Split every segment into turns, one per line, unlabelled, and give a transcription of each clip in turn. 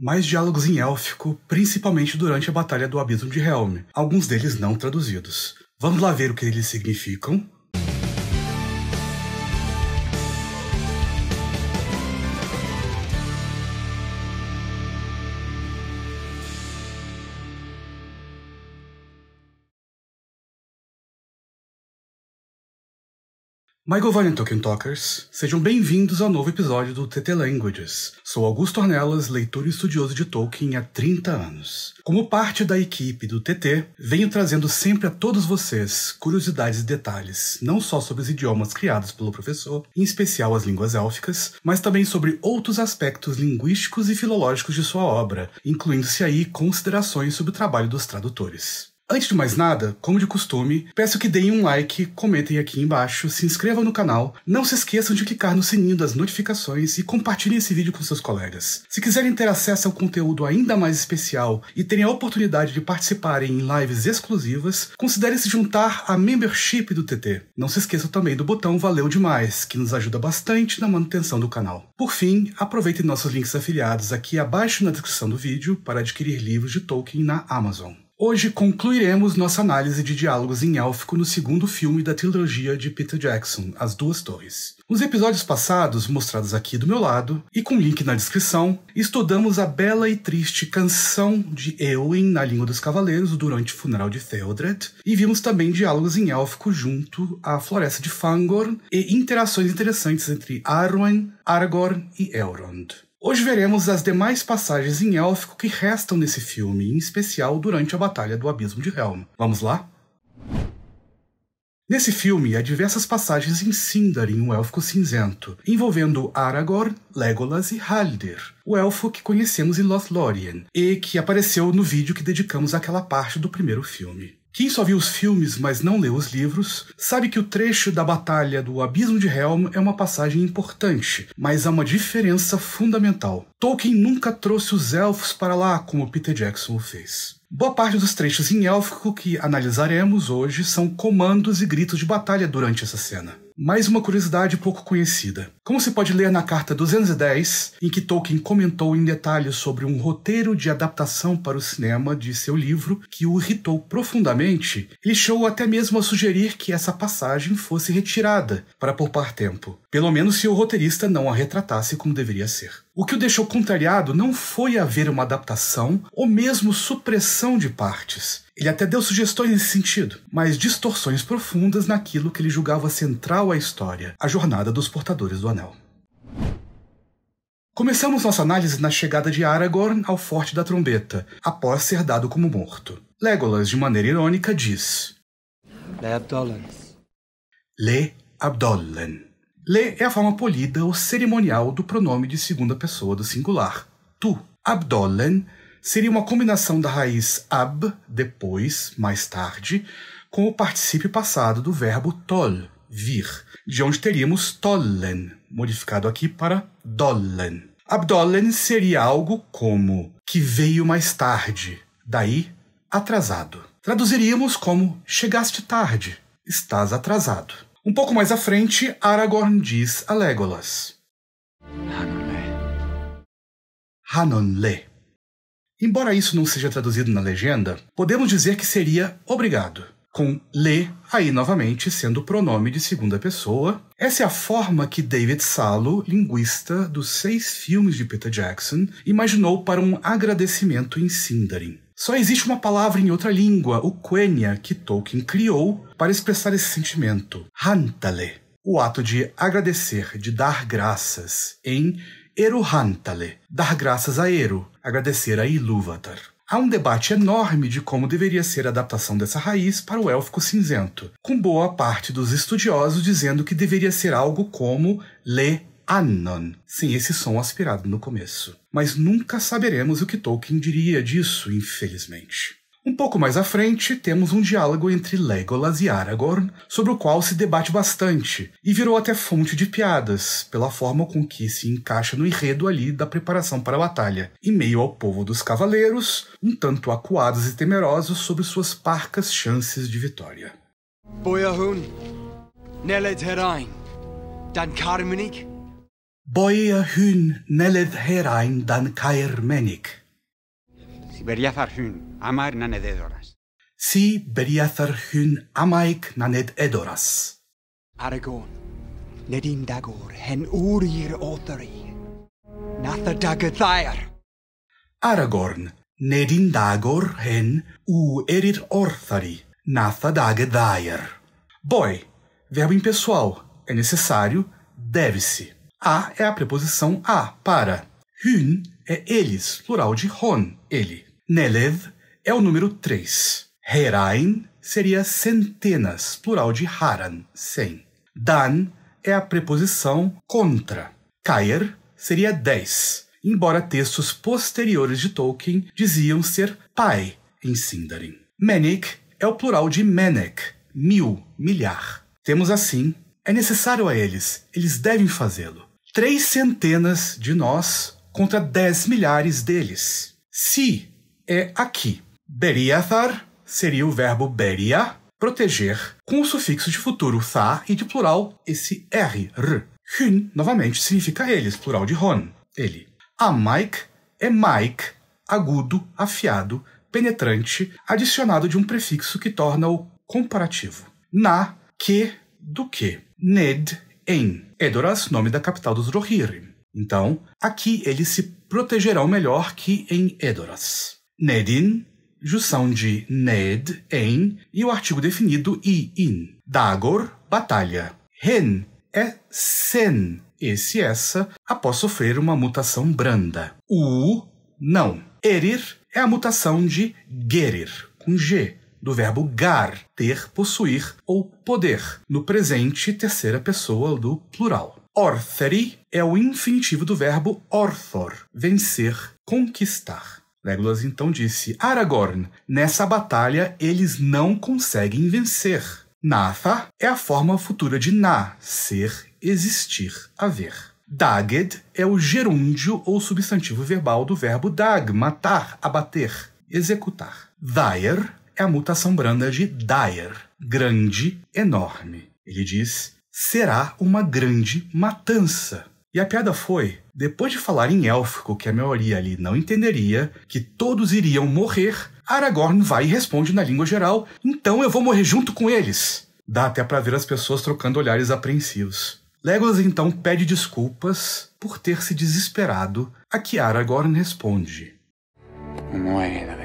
mais diálogos em élfico, principalmente durante a Batalha do Abismo de Helm, alguns deles não traduzidos. Vamos lá ver o que eles significam Michael Varian Tolkien Talkers, sejam bem-vindos ao novo episódio do TT Languages. Sou Augusto Ornelas, leitor e estudioso de Tolkien há 30 anos. Como parte da equipe do TT, venho trazendo sempre a todos vocês curiosidades e detalhes, não só sobre os idiomas criados pelo professor, em especial as línguas élficas, mas também sobre outros aspectos linguísticos e filológicos de sua obra, incluindo-se aí considerações sobre o trabalho dos tradutores. Antes de mais nada, como de costume, peço que deem um like, comentem aqui embaixo, se inscrevam no canal, não se esqueçam de clicar no sininho das notificações e compartilhem esse vídeo com seus colegas. Se quiserem ter acesso ao conteúdo ainda mais especial e terem a oportunidade de participarem em lives exclusivas, considerem se juntar à membership do TT. Não se esqueçam também do botão Valeu Demais, que nos ajuda bastante na manutenção do canal. Por fim, aproveitem nossos links afiliados aqui abaixo na descrição do vídeo para adquirir livros de Tolkien na Amazon. Hoje concluiremos nossa análise de diálogos em élfico no segundo filme da trilogia de Peter Jackson, As Duas Torres. Nos episódios passados, mostrados aqui do meu lado, e com link na descrição, estudamos a bela e triste canção de Eowyn na língua dos cavaleiros durante o funeral de Theodred, e vimos também diálogos em élfico junto à floresta de Fangorn e interações interessantes entre Arwen, Aragorn e Elrond. Hoje veremos as demais passagens em élfico que restam nesse filme, em especial durante a Batalha do Abismo de Helm. Vamos lá? Nesse filme, há diversas passagens em Sindarin, um elfo cinzento, envolvendo Aragorn, Legolas e Haldir, o elfo que conhecemos em Lothlórien, e que apareceu no vídeo que dedicamos àquela parte do primeiro filme. Quem só viu os filmes, mas não leu os livros, sabe que o trecho da Batalha do Abismo de Helm é uma passagem importante, mas há uma diferença fundamental. Tolkien nunca trouxe os elfos para lá como Peter Jackson o fez. Boa parte dos trechos em élfico que analisaremos hoje são comandos e gritos de batalha durante essa cena. Mais uma curiosidade pouco conhecida. Como se pode ler na carta 210, em que Tolkien comentou em detalhes sobre um roteiro de adaptação para o cinema de seu livro que o irritou profundamente, ele chegou até mesmo a sugerir que essa passagem fosse retirada para poupar tempo, pelo menos se o roteirista não a retratasse como deveria ser. O que o deixou contrariado não foi haver uma adaptação ou mesmo supressão de partes. Ele até deu sugestões nesse sentido, mas distorções profundas naquilo que ele julgava central à história, a jornada dos portadores do anel. Começamos nossa análise na chegada de Aragorn ao Forte da Trombeta, após ser dado como morto. Legolas, de maneira irônica, diz: Le Abdolens. Le Abdolens. Le é a forma polida ou cerimonial do pronome de segunda pessoa do singular, tu. abdolen, seria uma combinação da raiz ab, depois, mais tarde, com o particípio passado do verbo tol, vir, de onde teríamos tollen, modificado aqui para dollen. Abdolen seria algo como que veio mais tarde, daí atrasado. Traduziríamos como chegaste tarde, estás atrasado. Um pouco mais à frente, Aragorn diz a Legolas: Hanonle. Hanonle. Embora isso não seja traduzido na legenda, podemos dizer que seria obrigado, com le aí novamente sendo o pronome de segunda pessoa. Essa é a forma que David Salo, linguista dos seis filmes de Peter Jackson, imaginou para um agradecimento em Sindarin. Só existe uma palavra em outra língua, o Quenya, que Tolkien criou para expressar esse sentimento: Hantale. O ato de agradecer, de dar graças, em eruhantale, dar graças a Eru, agradecer a Ilúvatar. Há um debate enorme de como deveria ser a adaptação dessa raiz para o élfico cinzento, com boa parte dos estudiosos dizendo que deveria ser algo como Le Anon, sem esse som aspirado no começo. Mas nunca saberemos o que Tolkien diria disso, infelizmente. Um pouco mais à frente, temos um diálogo entre Legolas e Aragorn, sobre o qual se debate bastante, e virou até fonte de piadas, pela forma com que se encaixa no enredo ali da preparação para a batalha, em meio ao povo dos cavaleiros, um tanto acuados e temerosos sobre suas parcas chances de vitória. Boyahun, Neled Dan Carminic, Boia hun neledd herain dan caer menig. Si beriathar hyn amair na ned Si beriathar hyn amaic na ned edoras. Aragorn, ned un hen ŵr i'r othori. Nath y dag Aragorn, ned un hen ŵ er i'r othori. Nath y dag y ddair. Boi, fe pessoal, é necessário, deve-se. A é a preposição a, para. Hun é eles, plural de hon, ele. Nelev é o número 3. Herain seria centenas, plural de haran, cem. Dan é a preposição contra. Kair seria 10, embora textos posteriores de Tolkien diziam ser pai em Sindarin. Menik é o plural de menek, mil, milhar. Temos assim, é necessário a eles, eles devem fazê-lo três centenas de nós contra dez milhares deles. Se é aqui. Beriathar seria o verbo beria, proteger, com o sufixo de futuro tha e de plural esse r, r. Hun, novamente, significa eles, plural de hon, ele. A Mike é Mike, agudo, afiado, penetrante, adicionado de um prefixo que torna-o comparativo. Na, que, do que. Ned, em. Edoras, nome da capital dos Rohirrim. Então, aqui eles se protegerão melhor que em Edoras. Nedin, junção de Ned, em, e o artigo definido i, in. Dagor, batalha. Hen é sen, esse, essa, após sofrer uma mutação branda. U, não. Erir é a mutação de gerir, com G do verbo gar, ter, possuir, ou poder, no presente terceira pessoa do plural. Ortheri é o infinitivo do verbo orthor, vencer, conquistar. Legolas então disse: Aragorn, nessa batalha eles não conseguem vencer. Natha é a forma futura de na, ser, existir, haver. Daged é o gerúndio ou substantivo verbal do verbo dag, matar, abater, executar. Thyr é a mutação branda de Dyer, grande, enorme. Ele diz: será uma grande matança. E a piada foi, depois de falar em élfico, que a maioria ali não entenderia, que todos iriam morrer, Aragorn vai e responde na língua geral: então eu vou morrer junto com eles. Dá até para ver as pessoas trocando olhares apreensivos. Legolas então pede desculpas por ter se desesperado, a que Aragorn responde: é".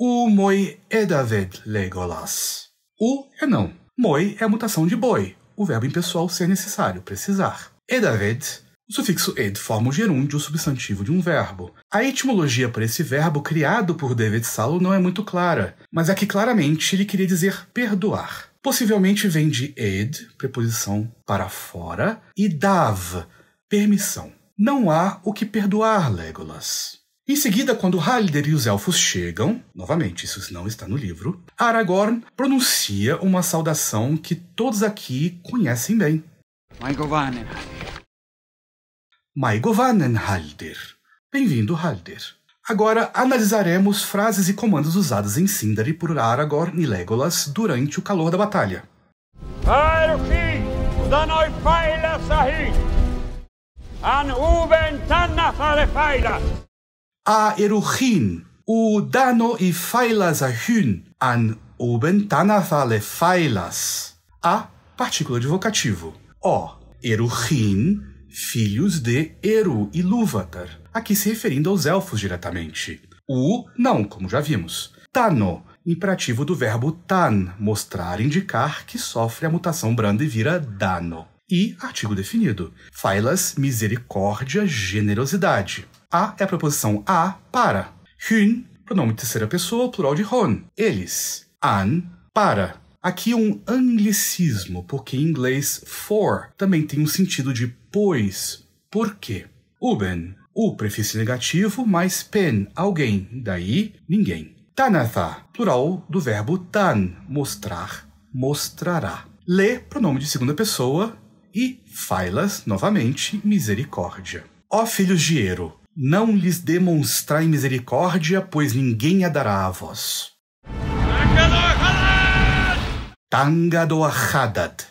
O moi é edavet legolas. O é não. Moi é a mutação de boi, o verbo impessoal ser necessário, precisar. Edavet, o sufixo ed forma o gerúndio, o substantivo de um verbo. A etimologia para esse verbo criado por David Salo não é muito clara, mas aqui claramente ele queria dizer perdoar. Possivelmente vem de ed, preposição para fora, e dav, permissão. Não há o que perdoar, Legolas. Em seguida, quando Halder e os elfos chegam, novamente, isso não está no livro, Aragorn pronuncia uma saudação que todos aqui conhecem bem. Maigovanen Halder. Bem-vindo, Halder. Agora analisaremos frases e comandos usados em Sindari por Aragorn e Legolas durante o calor da batalha. An uben tannas a Eruhin, u dano i failas a hun, an ubentanavale failas, a partícula de vocativo. O, Eruhin, filhos de Eru e Lúvatar, aqui se referindo aos elfos diretamente. U, não, como já vimos. Tano, imperativo do verbo tan, mostrar, indicar que sofre a mutação branda e vira dano. E artigo definido. Failas, misericórdia, generosidade. A é a proposição a para. Hun, pronome de terceira pessoa, plural de hon. Eles. An, para. Aqui um anglicismo, porque em inglês for também tem um sentido de pois, por quê. Uben, o prefixo negativo mais pen, alguém, daí ninguém. Tanatha, plural do verbo tan, mostrar, mostrará. Lê pronome de segunda pessoa, e Phylas novamente, misericórdia. Ó filhos de Ero, não lhes demonstrai misericórdia, pois ninguém a dará a vós. Tangado ahadat.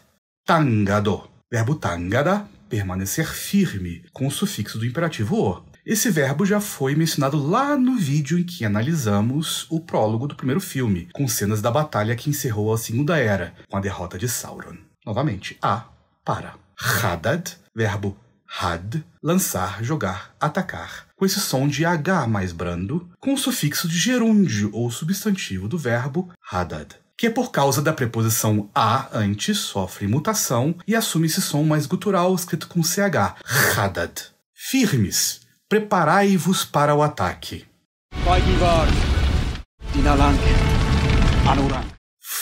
Tangado. Verbo tangada, permanecer firme, com o sufixo do imperativo o. Esse verbo já foi mencionado lá no vídeo em que analisamos o prólogo do primeiro filme, com cenas da batalha que encerrou a Segunda Era, com a derrota de Sauron. Novamente, a para. Hadad, verbo had, lançar, jogar, atacar, com esse som de H mais brando, com o sufixo de gerúndio ou substantivo do verbo hadad, que é por causa da preposição a antes sofre mutação e assume esse som mais gutural escrito com CH, hadad. Firmes, preparai-vos para o ataque.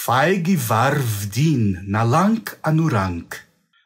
Feigvarvdin nalank anurang.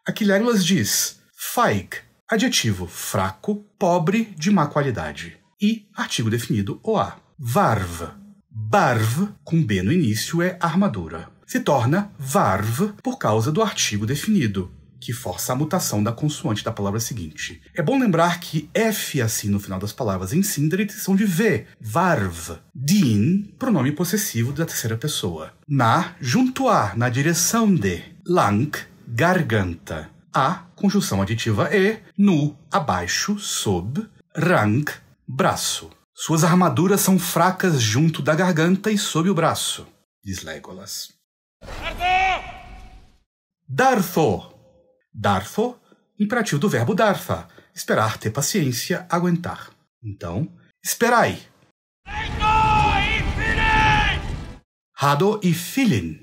Aquilégulas diz, Feig, Adjetivo fraco, pobre, de má qualidade. E artigo definido OA. Varv. Barv, com B no início, é armadura. Se torna varv por causa do artigo definido, que força a mutação da consoante da palavra seguinte. É bom lembrar que F assim no final das palavras em síndrite são de V, varv, din, pronome possessivo da terceira pessoa. Na, junto a, na direção de, lang, garganta a conjunção aditiva e, nu, abaixo, sob, rang, braço. Suas armaduras são fracas junto da garganta e sob o braço, diz Legolas. Dartho! Dartho, imperativo do verbo darfa, esperar, ter paciência, aguentar. Então, esperai. Hado e filin.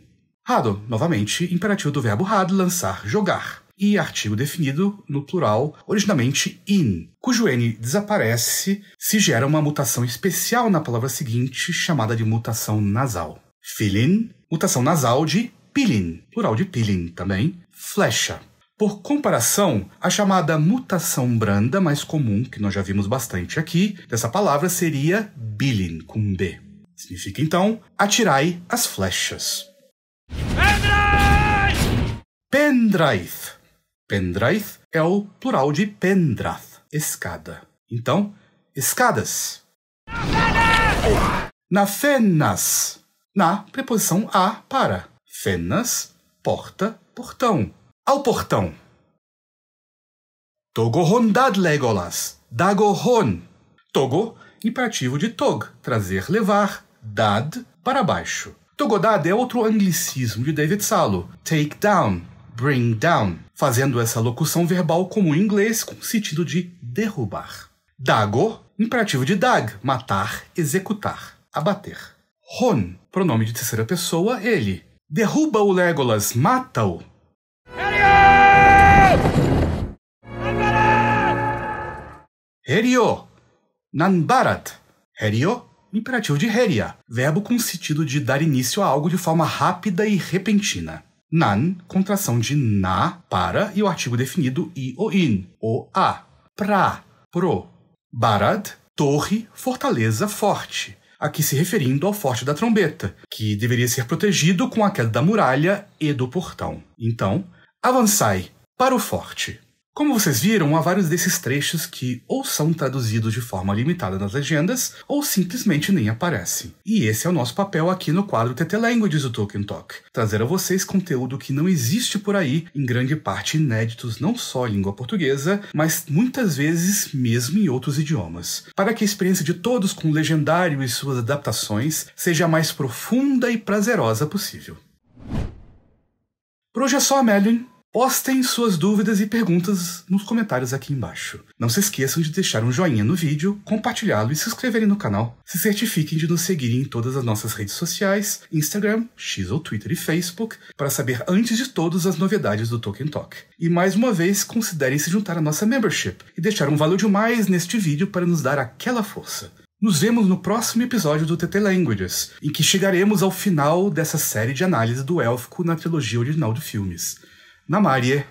Hado, novamente, imperativo do verbo had, lançar, jogar e artigo definido no plural, originalmente in, cujo n desaparece se gera uma mutação especial na palavra seguinte, chamada de mutação nasal. Filin, mutação nasal de pilin, plural de pilin também, flecha. Por comparação, a chamada mutação branda mais comum, que nós já vimos bastante aqui, dessa palavra seria bilin, com B. Significa então, atirai as flechas. Pendrive! Pendrive, Pendrive é o plural de pendrath, escada. Então, escadas. Na fenas, na preposição a para. Fenas, porta, portão. Ao portão. Togorron legolas, dagorron. Togo, imperativo de tog, trazer, levar. Dad, para baixo. Togodad é outro anglicismo de David Salo. Take down, bring down, fazendo essa locução verbal como em inglês com o sentido de derrubar. Dago, imperativo de dag, matar, executar, abater. Ron, pronome de terceira pessoa, ele. Derruba o Legolas, mata-o. Herio! Nanbarat. Herio, imperativo de heria, verbo com sentido de dar início a algo de forma rápida e repentina nan, contração de na, para, e o artigo definido i ou in, o a, pra, pro. Barad, torre, fortaleza, forte. Aqui se referindo ao Forte da Trombeta, que deveria ser protegido com a queda da muralha e do portão. Então, avançai para o forte. Como vocês viram, há vários desses trechos que ou são traduzidos de forma limitada nas legendas, ou simplesmente nem aparecem. E esse é o nosso papel aqui no quadro TT Languages do Tolkien Talk, trazer a vocês conteúdo que não existe por aí, em grande parte inéditos não só em língua portuguesa, mas muitas vezes mesmo em outros idiomas, para que a experiência de todos com o legendário e suas adaptações seja a mais profunda e prazerosa possível. Por hoje é só, Merlin. Postem suas dúvidas e perguntas nos comentários aqui embaixo. Não se esqueçam de deixar um joinha no vídeo, compartilhá-lo e se inscreverem no canal. Se certifiquem de nos seguirem em todas as nossas redes sociais, Instagram, X ou Twitter e Facebook, para saber antes de todos as novidades do Tolkien Talk. E mais uma vez, considerem se juntar à nossa membership e deixar um valor de mais neste vídeo para nos dar aquela força. Nos vemos no próximo episódio do TT Languages, em que chegaremos ao final dessa série de análise do élfico na trilogia original de filmes na Marie.